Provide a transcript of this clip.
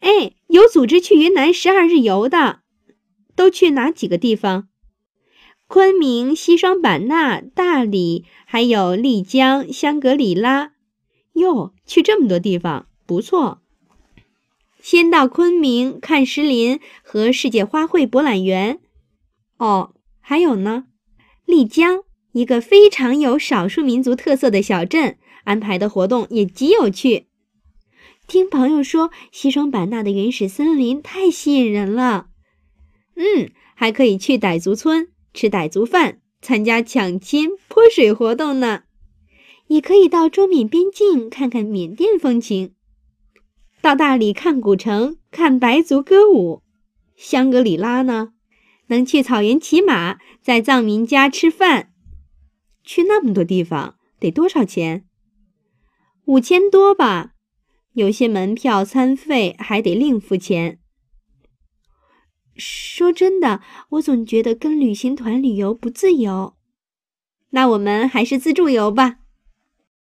哎，有组织去云南十二日游的，都去哪几个地方？昆明、西双版纳、大理，还有丽江、香格里拉。哟，去这么多地方，不错。先到昆明看石林和世界花卉博览园。哦，还有呢，丽江。一个非常有少数民族特色的小镇，安排的活动也极有趣。听朋友说，西双版纳的原始森林太吸引人了。嗯，还可以去傣族村吃傣族饭，参加抢亲泼水活动呢。也可以到中缅边境看看缅甸风情。到大理看古城，看白族歌舞。香格里拉呢，能去草原骑马，在藏民家吃饭。去那么多地方得多少钱？五千多吧，有些门票、餐费还得另付钱。说真的，我总觉得跟旅行团旅游不自由，那我们还是自助游吧。